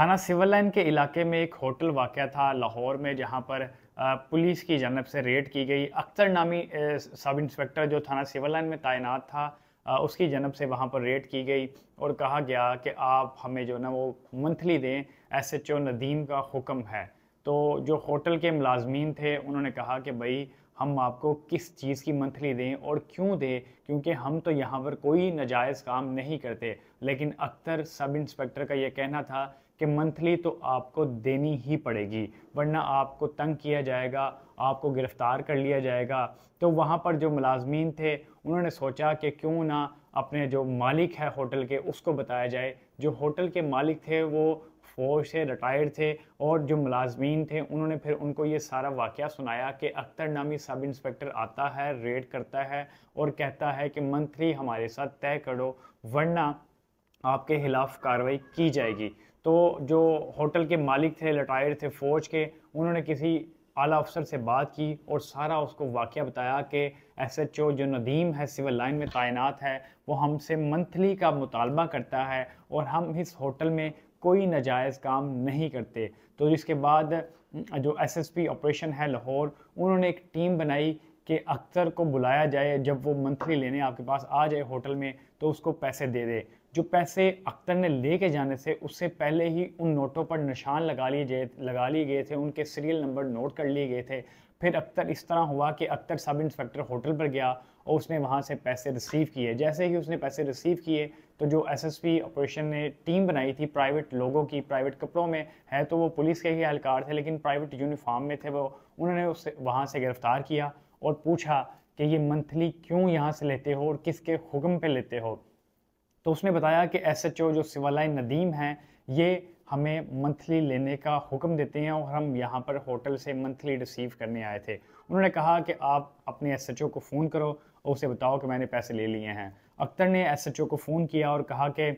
थाना civil line के इलाके में एक होटल वाक़ था लाहौर में जहाँ पर पुलिस की जानब से रेड की गई अख्तर नामी सब इंस्पेक्टर जो थाना सिविल लाइन में तैनात था उसकी जनब से वहाँ पर रेड की गई और कहा गया कि आप हमें जो ना वो मंथली दें एस एच ओ नदीम का हुक्म है तो जो होटल के मुलाजमीन थे उन्होंने कहा कि भाई हम आपको किस चीज़ की मंथली दें और क्यों दें क्योंकि हम तो यहाँ पर कोई नाजायज़ काम नहीं करते लेकिन अक्सर सब इंस्पेक्टर का ये कहना था कि मंथली तो आपको देनी ही पड़ेगी वरना आपको तंग किया जाएगा आपको गिरफ़्तार कर लिया जाएगा तो वहाँ पर जो मुलाजमीन थे उन्होंने सोचा कि क्यों ना अपने जो मालिक है होटल के उसको बताया जाए जो होटल के मालिक थे वो फौज से रिटायर्ड थे और जो मुलाजमीन थे उन्होंने फिर उनको ये सारा वाक़ सुनाया कि अख्तर नामी सब इंस्पेक्टर आता है रेड करता है और कहता है कि मंथली हमारे साथ तय करो वरना आपके खिलाफ कार्रवाई की जाएगी तो जो होटल के मालिक थे रिटायर्ड थे फ़ौज के उन्होंने किसी आला अफसर से बात की और सारा उसको वाक़ बताया कि एस एच ओ जो नदीम है सिविल लाइन में तैनात है वो हमसे मंथली का मुतालबा करता है और हम इस होटल में कोई नाजायज़ काम नहीं करते तो इसके बाद जो एसएसपी ऑपरेशन है लाहौर उन्होंने एक टीम बनाई कि अख्तर को बुलाया जाए जब वो मंथली लेने आपके पास आ जाए होटल में तो उसको पैसे दे दे जो पैसे अख्तर ने ले के जाने से उससे पहले ही उन नोटों पर निशान लगा लिए जाए लगा लिए गए थे उनके सीरियल नंबर नोट कर लिए गए थे फिर अख्तर इस तरह हुआ कि अख्तर सब इंस्पेक्टर होटल पर गया और उसने वहाँ से पैसे रिसीव किए जैसे ही उसने पैसे रिसीव किए तो जो एसएसपी ऑपरेशन ने टीम बनाई थी प्राइवेट लोगों की प्राइवेट कपड़ों में है तो वो पुलिस के ही अहलकार थे लेकिन प्राइवेट यूनिफॉर्म में थे वो उन्होंने उसे वहाँ से गिरफ़्तार किया और पूछा कि ये मंथली क्यों यहाँ से लेते हो और किसके हुक्म पे लेते हो तो उसने बताया कि एस एच ओ जो सिवालाई नदीम हैं ये हमें मंथली लेने का हुक्म देते हैं और हम यहाँ पर होटल से मंथली रिसीव करने आए थे उन्होंने कहा कि आप अपने एस एच ओ को फ़ोन करो और उसे बताओ कि मैंने पैसे ले लिए हैं अख्तर ने एस एच ओ को फ़ोन किया और कहा कि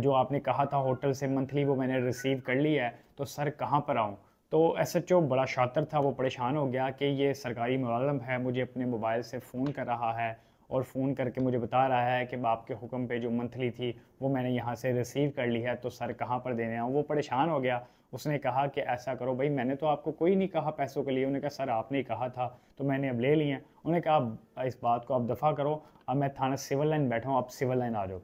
जो आपने कहा था होटल से मंथली वो मैंने रिसीव कर ली है तो सर कहाँ पर आऊँ तो एस एच ओ बड़ा शातर था वो परेशान हो गया कि ये सरकारी मुलालम है मुझे अपने मोबाइल से फ़ोन कर रहा है और फ़ोन करके मुझे बता रहा है कि बाप के हुक्म पे जो मंथली थी वो मैंने यहाँ से रिसीव कर ली है तो सर कहाँ पर देने आऊँ वो परेशान हो गया उसने कहा कि ऐसा करो भाई मैंने तो आपको कोई नहीं कहा पैसों के लिए उन्होंने कहा सर आपने कहा था तो मैंने अब ले लिए उन्होंने कहा इस बात को आप दफ़ा करो अब मैं थाना सिविल लाइन बैठा हूँ आप सिविल लाइन आ जाओ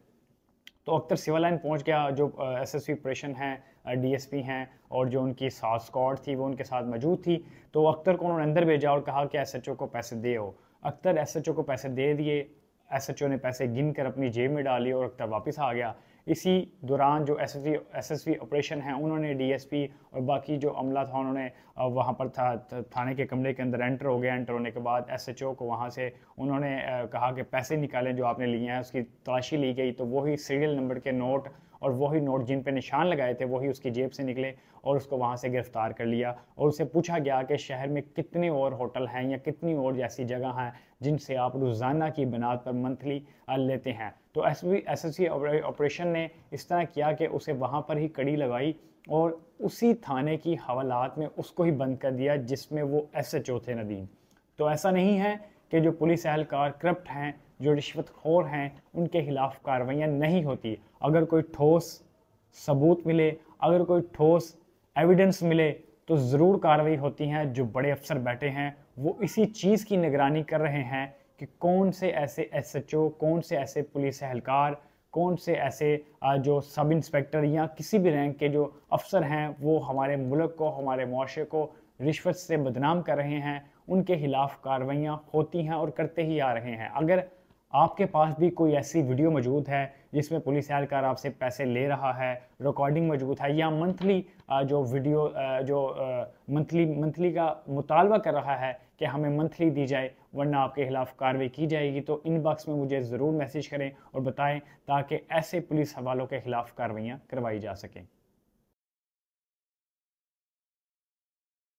तो अख्तर सिविल लाइन पहुँच गया जो एस एस ऑपरेशन हैं डीएसपी हैं और जो उनकी साथ स्कॉड थी वो उनके साथ मौजूद थी तो अख्तर को उन्होंने अंदर भेजा और कहा कि एस एच ओ को पैसे दे हो अख्तर एस एच ओ को पैसे दे दिए एस एच ओ ने पैसे गिन कर अपनी जेब में डाली और अख्तर वापस आ गया इसी दौरान जो एस एस ऑपरेशन है उन्होंने डीएसपी और बाकी जो अमला था उन्होंने वहाँ पर था थाने के कमरे के अंदर एंटर हो गया एंटर होने के बाद एसएचओ को वहाँ से उन्होंने कहा कि पैसे निकालें जो आपने लिए हैं उसकी तलाशी ली गई तो वही सीरियल नंबर के नोट और वही नोट जिन पे निशान लगाए थे वही उसकी जेब से निकले और उसको वहाँ से गिरफ्तार कर लिया और उसे पूछा गया कि शहर में कितने और होटल हैं या कितनी और जैसी जगह हैं जिनसे आप रोज़ाना की बनात पर मंथली लेते हैं तो S B S S C operation ने इस तरह किया कि उसे वहाँ पर ही कड़ी लगाई और उसी थाने की हवालात में उसको ही बंद कर दिया जिसमें वो एस एच ओ थे नदीम तो ऐसा नहीं है कि जो पुलिस एहलकार करप्ट हैं जो रिश्वतखोर हैं उनके खिलाफ कार्रवाइयाँ नहीं होती अगर कोई ठोस सबूत मिले अगर कोई ठोस एविडेंस मिले तो ज़रूर कार्रवाई होती है जो बड़े अफसर बैठे हैं वो इसी चीज़ की निगरानी कर रहे हैं कि कौन से ऐसे ओ कौन से ऐसे पुलिस एहलकार कौन से ऐसे जो सब इंस्पेक्टर या किसी भी रैंक के जो अफसर हैं वो हमारे मुल्क को हमारे मुआरे को रिश्वत से बदनाम कर रहे हैं उनके खिलाफ कार्रवाइयाँ होती हैं और करते ही आ रहे हैं अगर आपके पास भी कोई ऐसी वीडियो मौजूद है जिसमें पुलिस एहलकार आपसे पैसे ले रहा है रिकॉर्डिंग मौजूद है या मंथली जो वीडियो जो मंथली मंथली का मुतालबा कर रहा है कि हमें मंथली दी जाए वरना आपके खिलाफ कार्रवाई की जाएगी तो इनबॉक्स में मुझे ज़रूर मैसेज करें और बताएं ताकि ऐसे पुलिस हवालों के खिलाफ कार्रवाइयाँ करवाई जा सकें